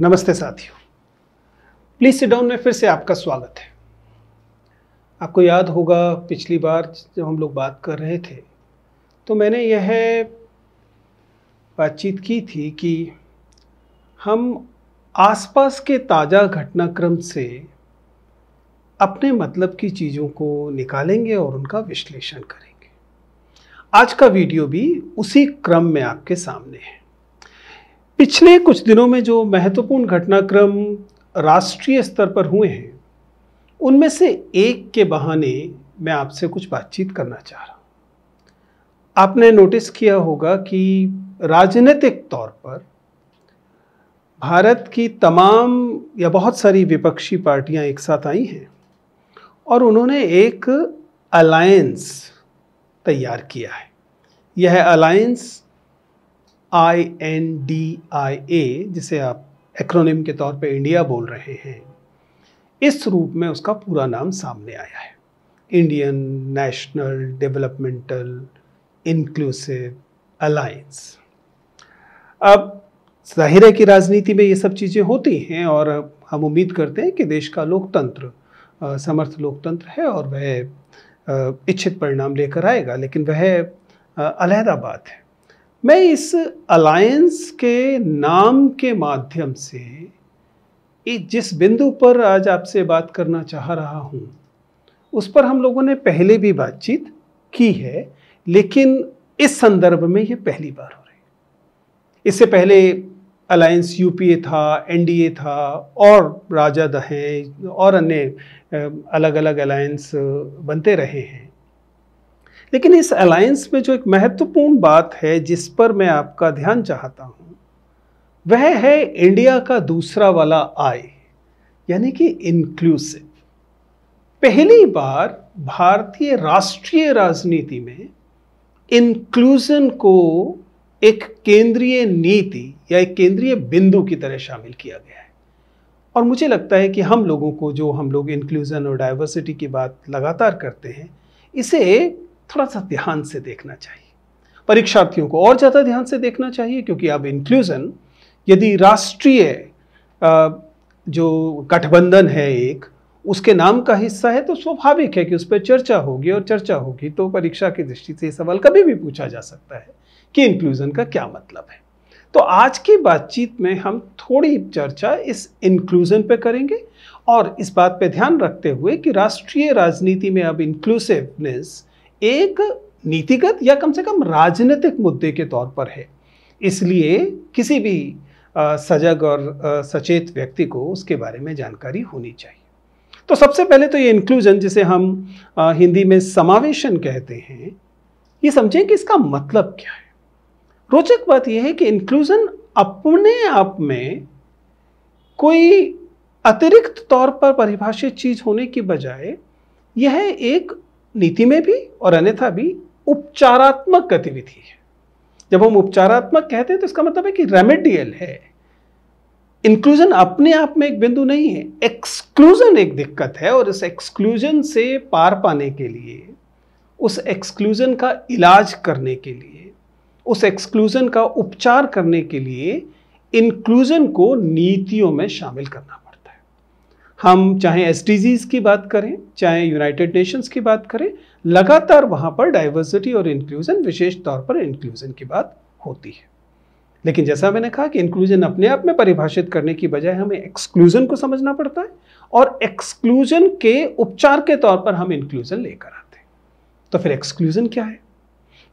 नमस्ते साथियों please sit down में फिर से आपका स्वागत है आपको याद होगा पिछली बार जब हम लोग बात कर रहे थे तो मैंने यह बातचीत की थी कि हम आसपास के ताज़ा घटनाक्रम से अपने मतलब की चीज़ों को निकालेंगे और उनका विश्लेषण करेंगे आज का वीडियो भी उसी क्रम में आपके सामने है पिछले कुछ दिनों में जो महत्वपूर्ण घटनाक्रम राष्ट्रीय स्तर पर हुए हैं उनमें से एक के बहाने मैं आपसे कुछ बातचीत करना चाह रहा हूँ आपने नोटिस किया होगा कि राजनीतिक तौर पर भारत की तमाम या बहुत सारी विपक्षी पार्टियां एक साथ आई हैं और उन्होंने एक अलायंस तैयार किया है यह alliance I N D I A जिसे आप एक्रोनिम के तौर पे इंडिया बोल रहे हैं इस रूप में उसका पूरा नाम सामने आया है Indian National Developmental Inclusive Alliance अब जाहिर है कि राजनीति में ये सब चीज़ें होती हैं और हम उम्मीद करते हैं कि देश का लोकतंत्र समर्थ लोकतंत्र है और वह इच्छित परिणाम लेकर आएगा लेकिन वह अलहदा बात है मैं इस अलायंस के नाम के माध्यम से जिस बिंदु पर आज आपसे बात करना चाह रहा हूँ उस पर हम लोगों ने पहले भी बातचीत की है लेकिन इस संदर्भ में ये पहली बार हो रही है इससे पहले अलायंस यूपीए था एनडीए था और राजद हैं और अन्य अलग अलग अलायंस बनते रहे हैं लेकिन इस अलायंस में जो एक महत्वपूर्ण बात है जिस पर मैं आपका ध्यान चाहता हूँ वह है इंडिया का दूसरा वाला आय यानी कि इंक्लूसिव पहली बार भारतीय राष्ट्रीय राजनीति में इंक्लूजन को एक केंद्रीय नीति या एक केंद्रीय बिंदु की तरह शामिल किया गया है और मुझे लगता है कि हम लोगों को जो हम लोग इंक्लूजन और डाइवर्सिटी की बात लगातार करते हैं इसे थोड़ा सा ध्यान से देखना चाहिए परीक्षार्थियों को और ज़्यादा ध्यान से देखना चाहिए क्योंकि अब इंक्लूज़न यदि राष्ट्रीय जो गठबंधन है एक उसके नाम का हिस्सा है तो स्वाभाविक है कि उस पर चर्चा होगी और चर्चा होगी तो परीक्षा की दृष्टि से सवाल कभी भी पूछा जा सकता है कि इंक्लूज़न का क्या मतलब है तो आज की बातचीत में हम थोड़ी चर्चा इस इंक्लूज़न पर करेंगे और इस बात पर ध्यान रखते हुए कि राष्ट्रीय राजनीति में अब इंक्लूसिवनेस एक नीतिगत या कम से कम राजनीतिक मुद्दे के तौर पर है इसलिए किसी भी सजग और सचेत व्यक्ति को उसके बारे में जानकारी होनी चाहिए तो सबसे पहले तो ये इंक्लूजन जिसे हम हिंदी में समावेशन कहते हैं ये समझें कि इसका मतलब क्या है रोचक बात यह है कि इंक्लूजन अपने आप में कोई अतिरिक्त तौर पर परिभाषित चीज होने की बजाय यह एक नीति में भी और अन्यथा भी उपचारात्मक गतिविधि है जब हम उपचारात्मक कहते हैं तो इसका मतलब है कि रेमेडियल है इंक्लूजन अपने आप में एक बिंदु नहीं है एक्सक्लूजन एक दिक्कत है और इस एक्सक्लूजन से पार पाने के लिए उस एक्सक्लूजन का इलाज करने के लिए उस एक्सक्लूजन का उपचार करने के लिए इंक्लूजन को नीतियों में शामिल करना हम चाहे एस की बात करें चाहे यूनाइटेड नेशंस की बात करें लगातार वहाँ पर डाइवर्सिटी और इंक्लूजन विशेष तौर पर इंक्लूजन की बात होती है लेकिन जैसा मैंने कहा कि इंक्लूजन अपने आप में परिभाषित करने की बजाय हमें एक्सक्लूजन को समझना पड़ता है और एक्सक्लूजन के उपचार के तौर पर हम इंक्लूजन लेकर आते हैं तो फिर एक्सक्लूजन क्या है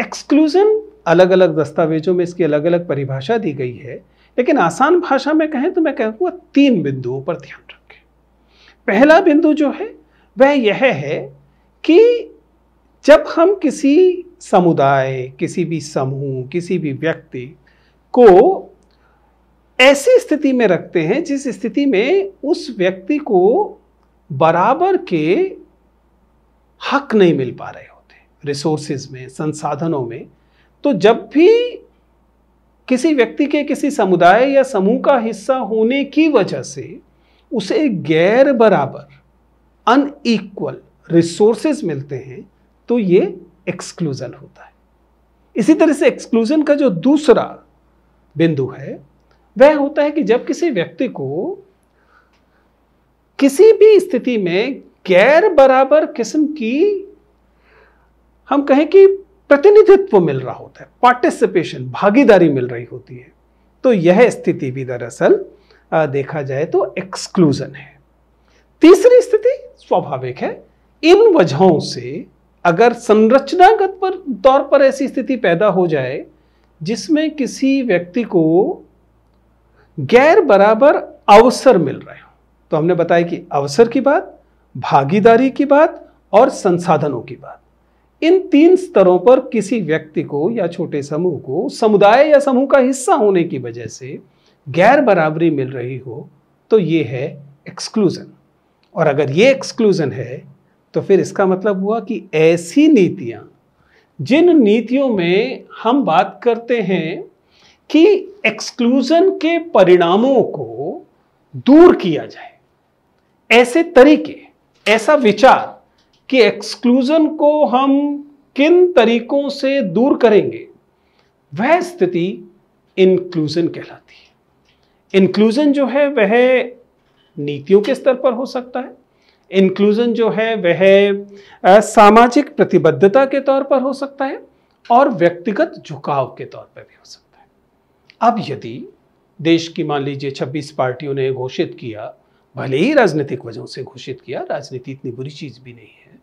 एक्सक्लूजन अलग अलग दस्तावेजों में इसकी अलग अलग परिभाषा दी गई है लेकिन आसान भाषा में कहें तो मैं कहूँगा तीन बिंदुओं पर ध्यान रखें पहला बिंदु जो है वह यह है कि जब हम किसी समुदाय किसी भी समूह किसी भी व्यक्ति को ऐसी स्थिति में रखते हैं जिस स्थिति में उस व्यक्ति को बराबर के हक नहीं मिल पा रहे होते रिसोर्सेज में संसाधनों में तो जब भी किसी व्यक्ति के किसी समुदाय या समूह का हिस्सा होने की वजह से उसे गैर बराबर अनईक्वल रिसोर्सेज मिलते हैं तो ये एक्सक्लूज़न होता है इसी तरह से एक्सक्लूज़न का जो दूसरा बिंदु है वह होता है कि जब किसी व्यक्ति को किसी भी स्थिति में गैर बराबर किस्म की हम कहें कि प्रतिनिधित्व मिल रहा होता है पार्टिसिपेशन भागीदारी मिल रही होती है तो यह स्थिति भी दरअसल देखा जाए तो एक्सक्लूजन है तीसरी स्थिति स्वाभाविक है इन वजहों से अगर संरचनागत पर तौर पर ऐसी स्थिति पैदा हो जाए जिसमें किसी व्यक्ति को गैर बराबर अवसर मिल रहे हो तो हमने बताया कि अवसर की बात भागीदारी की बात और संसाधनों की बात इन तीन स्तरों पर किसी व्यक्ति को या छोटे समूह को समुदाय या समूह का हिस्सा होने की वजह से गैर बराबरी मिल रही हो तो ये है एक्सक्लूज़न और अगर ये एक्सक्लूज़न है तो फिर इसका मतलब हुआ कि ऐसी नीतियाँ जिन नीतियों में हम बात करते हैं कि एक्सक्लूज़न के परिणामों को दूर किया जाए ऐसे तरीके ऐसा विचार कि एक्सक्लूज़न को हम किन तरीकों से दूर करेंगे वह स्थिति इंक्लूज़न कहलाती है इंक्लूज़न जो है वह नीतियों के स्तर पर हो सकता है इंक्लूज़न जो है वह सामाजिक प्रतिबद्धता के तौर पर हो सकता है और व्यक्तिगत झुकाव के तौर पर भी हो सकता है अब यदि देश की मान लीजिए 26 पार्टियों ने घोषित किया भले ही राजनीतिक वजहों से घोषित किया राजनीति इतनी बुरी चीज़ भी नहीं है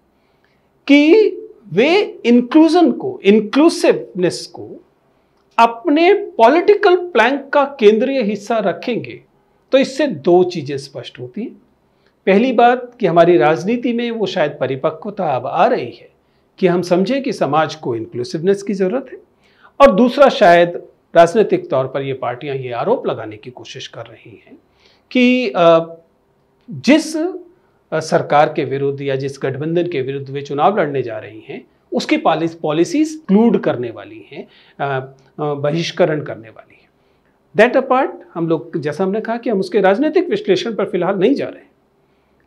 कि वे इंक्लूज़न को इंक्लूसिवनेस को अपने पॉलिटिकल प्लैंक का केंद्रीय हिस्सा रखेंगे तो इससे दो चीज़ें स्पष्ट होती हैं पहली बात कि हमारी राजनीति में वो शायद परिपक्वता अब आ रही है कि हम समझें कि समाज को इंक्लूसिवनेस की ज़रूरत है और दूसरा शायद राजनीतिक तौर पर ये पार्टियां ये आरोप लगाने की कोशिश कर रही हैं कि जिस सरकार के विरुद्ध या जिस गठबंधन के विरुद्ध वे चुनाव लड़ने जा रही हैं उसकी पॉलिसीज क्लूड करने वाली हैं बहिष्करण करने वाली है दैट अपार्ट हम लोग जैसा हमने कहा कि हम उसके राजनीतिक विश्लेषण पर फिलहाल नहीं जा रहे हैं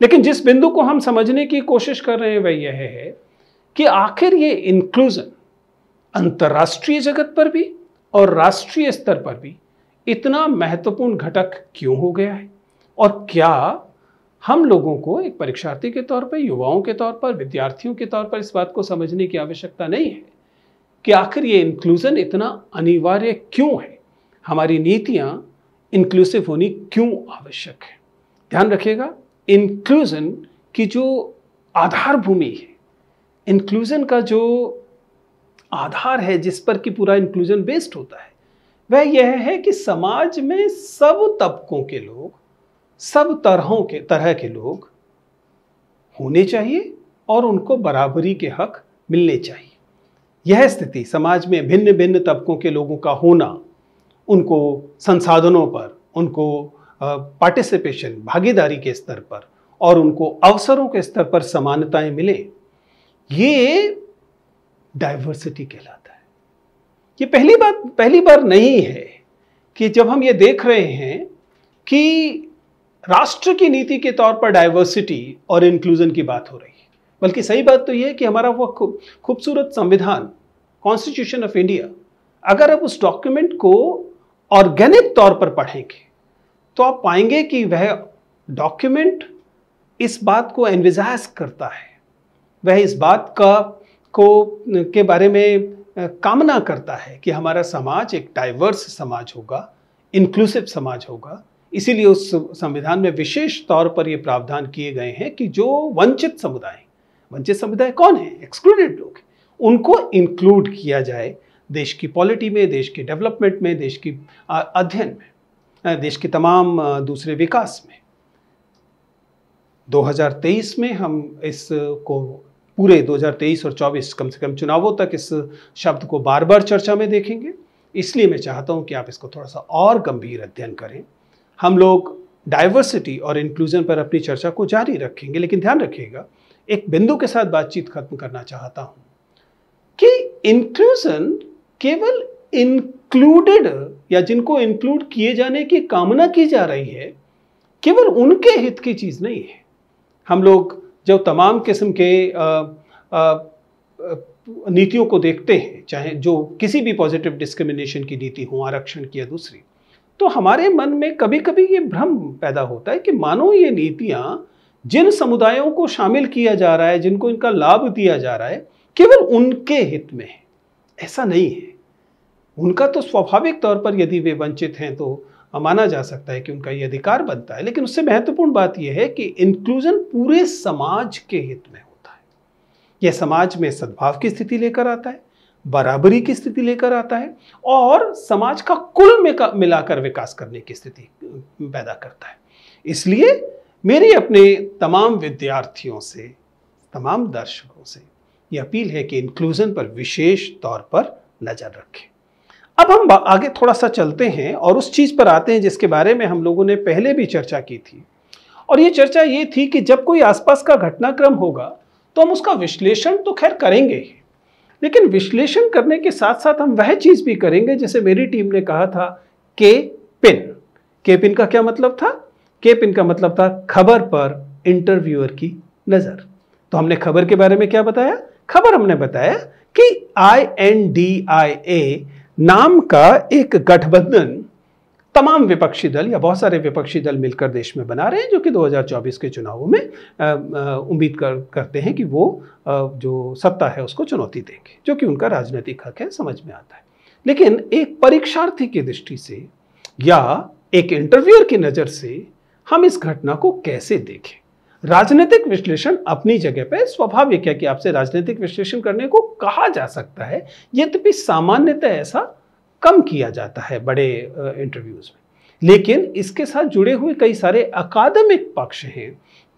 लेकिन जिस बिंदु को हम समझने की कोशिश कर रहे हैं वह यह है कि आखिर ये इंक्लूजन अंतर्राष्ट्रीय जगत पर भी और राष्ट्रीय स्तर पर भी इतना महत्वपूर्ण घटक क्यों हो गया है और क्या हम लोगों को एक परीक्षार्थी के तौर पर युवाओं के तौर पर विद्यार्थियों के तौर पर इस बात को समझने की आवश्यकता नहीं है कि आखिर ये इंक्लूज़न इतना अनिवार्य क्यों है हमारी नीतियाँ इंक्लूसिव होनी क्यों आवश्यक है ध्यान रखिएगा इंक्लूज़न की जो आधार भूमि है इंक्लूज़न का जो आधार है जिस पर कि पूरा इंक्लूज़न बेस्ड होता है वह यह है कि समाज में सब तबकों के लोग सब तरहों के तरह के लोग होने चाहिए और उनको बराबरी के हक मिलने चाहिए यह स्थिति समाज में भिन्न भिन्न तबकों के लोगों का होना उनको संसाधनों पर उनको पार्टिसिपेशन भागीदारी के स्तर पर और उनको अवसरों के स्तर पर समानताएं मिले ये डाइवर्सिटी कहलाता है ये पहली बात पहली बार नहीं है कि जब हम ये देख रहे हैं कि राष्ट्र की नीति के तौर पर डाइवर्सिटी और इंक्लूजन की बात हो रही है बल्कि सही बात तो यह है कि हमारा वह खूबसूरत संविधान कॉन्स्टिट्यूशन ऑफ इंडिया अगर आप उस डॉक्यूमेंट को ऑर्गेनिक तौर पर पढ़ेंगे तो आप पाएंगे कि वह डॉक्यूमेंट इस बात को एनविजाइज करता है वह इस बात का को के बारे में कामना करता है कि हमारा समाज एक डाइवर्स समाज होगा इंक्लूसिव समाज होगा इसीलिए उस संविधान में विशेष तौर पर ये प्रावधान किए गए हैं कि जो वंचित समुदाय वंचित समुदाय कौन है एक्सक्लूडेड लोग उनको इंक्लूड किया जाए देश की पॉलिटी में देश के डेवलपमेंट में देश की अध्ययन में देश के तमाम दूसरे विकास में 2023 में हम इसको पूरे 2023 और 24 कम से कम चुनावों तक इस शब्द को बार बार चर्चा में देखेंगे इसलिए मैं चाहता हूं कि आप इसको थोड़ा सा और गंभीर अध्ययन करें हम लोग डाइवर्सिटी और इंक्लूजन पर अपनी चर्चा को जारी रखेंगे लेकिन ध्यान रखिएगा एक बिंदु के साथ बातचीत खत्म करना चाहता हूं कि इंक्लूजन केवल इंक्लूडेड या जिनको इंक्लूड किए जाने की कामना की जा रही है केवल उनके हित की चीज़ नहीं है हम लोग जब तमाम किस्म के नीतियों को देखते हैं चाहे जो किसी भी पॉजिटिव डिस्क्रिमिनेशन की नीति हो आरक्षण की या दूसरी तो हमारे मन में कभी कभी ये भ्रम पैदा होता है कि मानो ये नीतियाँ जिन समुदायों को शामिल किया जा रहा है जिनको इनका लाभ दिया जा रहा है केवल उनके हित में है ऐसा नहीं है उनका तो स्वाभाविक तौर पर यदि वे वंचित हैं तो माना जा सकता है कि उनका ये अधिकार बनता है लेकिन उससे महत्वपूर्ण बात यह है कि इंक्लूजन पूरे समाज के हित में होता है यह समाज में सद्भाव की स्थिति लेकर आता है बराबरी की स्थिति लेकर आता है और समाज का कुल मिलाकर विकास करने की स्थिति पैदा करता है इसलिए मेरी अपने तमाम विद्यार्थियों से तमाम दर्शकों से यह अपील है कि इंक्लूजन पर विशेष तौर पर नज़र रखें अब हम आगे थोड़ा सा चलते हैं और उस चीज़ पर आते हैं जिसके बारे में हम लोगों ने पहले भी चर्चा की थी और ये चर्चा ये थी कि जब कोई आसपास का घटनाक्रम होगा तो हम उसका विश्लेषण तो खैर करेंगे ही लेकिन विश्लेषण करने के साथ साथ हम वह चीज़ भी करेंगे जैसे मेरी टीम ने कहा था के पिन के पिन का क्या मतलब था के पिन का मतलब था खबर पर इंटरव्यूअर की नज़र तो हमने खबर के बारे में क्या बताया खबर हमने बताया कि आई एन डी आई ए नाम का एक गठबंधन तमाम विपक्षी दल या बहुत सारे विपक्षी दल मिलकर देश में बना रहे हैं जो कि 2024 के चुनावों में उम्मीद कर करते हैं कि वो जो सत्ता है उसको चुनौती देंगे जो कि उनका राजनीतिक हक है समझ में आता है लेकिन एक परीक्षार्थी की दृष्टि से या एक इंटरव्यूअर की नज़र से हम इस घटना को कैसे देखें राजनीतिक विश्लेषण अपनी जगह पर स्वाभाविक है कि आपसे राजनीतिक विश्लेषण करने को कहा जा सकता है यद्यपि सामान्यतः ऐसा कम किया जाता है बड़े इंटरव्यूज़ में लेकिन इसके साथ जुड़े हुए कई सारे अकादमिक पक्ष हैं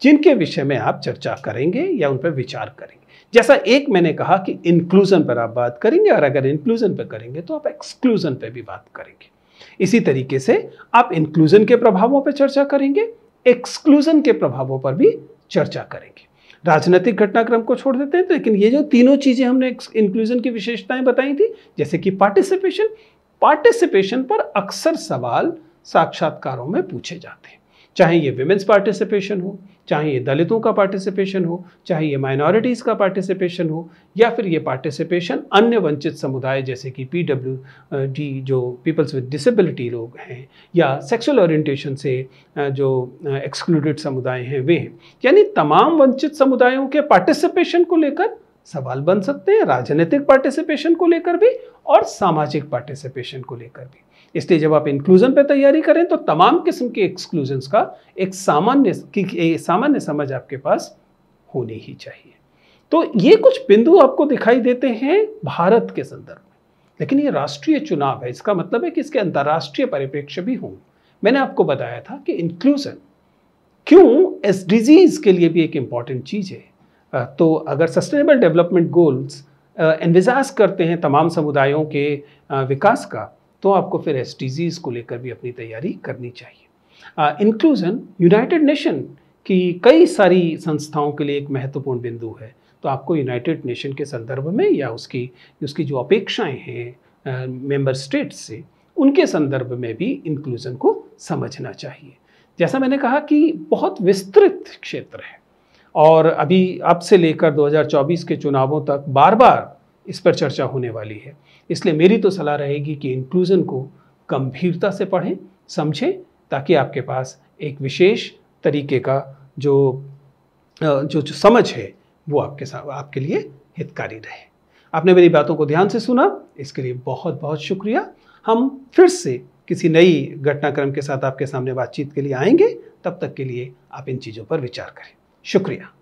जिनके विषय में आप चर्चा करेंगे या उन पर विचार करेंगे जैसा एक मैंने कहा कि इंक्लूज़न पर आप बात करेंगे और अगर इंक्लूज़न पर करेंगे तो आप एक्सक्लूज़न पर भी बात करेंगे इसी तरीके से आप इंक्लूज़न के प्रभावों पर चर्चा करेंगे एक्सक्लूज़न के प्रभावों पर भी चर्चा करेंगे राजनीतिक घटनाक्रम को छोड़ देते हैं तो लेकिन ये जो तीनों चीज़ें हमने इंक्लूजन की विशेषताएं बताई थी जैसे कि पार्टिसिपेशन पार्टिसिपेशन पर अक्सर सवाल साक्षात्कारों में पूछे जाते हैं चाहे ये विमेंस पार्टिसिपेशन हो चाहे ये दलितों का पार्टिसिपेशन हो चाहे ये माइनॉरिटीज़ का पार्टिसिपेशन हो या फिर ये पार्टिसिपेशन अन्य वंचित समुदाय जैसे कि पी डब्ल्यू डी जो पीपल्स विद डिसेबिलिटी लोग हैं या सेक्सुअल ओरिएंटेशन से जो एक्सक्लूडेड समुदाय हैं वे हैं यानी तमाम वंचित समुदायों के पार्टिसिपेशन को लेकर सवाल बन सकते हैं राजनीतिक पार्टिसिपेशन को लेकर भी और सामाजिक पार्टिसिपेशन को लेकर भी इसलिए जब आप इंक्लूजन पर तैयारी करें तो तमाम किस्म के एक्सक्लूजन्स का एक सामान्य सामान्य समझ आपके पास होनी ही चाहिए तो ये कुछ बिंदु आपको दिखाई देते हैं भारत के संदर्भ में लेकिन ये राष्ट्रीय चुनाव है इसका मतलब है कि इसके अंतर्राष्ट्रीय परिप्रेक्ष्य भी हों मैंने आपको बताया था कि इंक्लूजन क्यों एस डिजीज के लिए भी एक इम्पॉर्टेंट चीज़ है तो अगर सस्टेनेबल डेवलपमेंट गोल्स एनविजास करते हैं तमाम समुदायों के विकास का तो आपको फिर एस को लेकर भी अपनी तैयारी करनी चाहिए इंक्लूज़न यूनाइटेड नेशन की कई सारी संस्थाओं के लिए एक महत्वपूर्ण बिंदु है तो आपको यूनाइटेड नेशन के संदर्भ में या उसकी उसकी जो अपेक्षाएं हैं मेंबर स्टेट्स से उनके संदर्भ में भी इंक्लूज़न को समझना चाहिए जैसा मैंने कहा कि बहुत विस्तृत क्षेत्र है और अभी अब से लेकर 2024 के चुनावों तक बार बार इस पर चर्चा होने वाली है इसलिए मेरी तो सलाह रहेगी कि इंक्लूज़न को गंभीरता से पढ़ें समझें ताकि आपके पास एक विशेष तरीके का जो जो, जो समझ है वो आपके साथ आपके लिए हितकारी रहे आपने मेरी बातों को ध्यान से सुना इसके लिए बहुत बहुत शुक्रिया हम फिर से किसी नई घटनाक्रम के साथ आपके सामने बातचीत के लिए आएंगे तब तक के लिए आप इन चीज़ों पर विचार करें शुक्रिया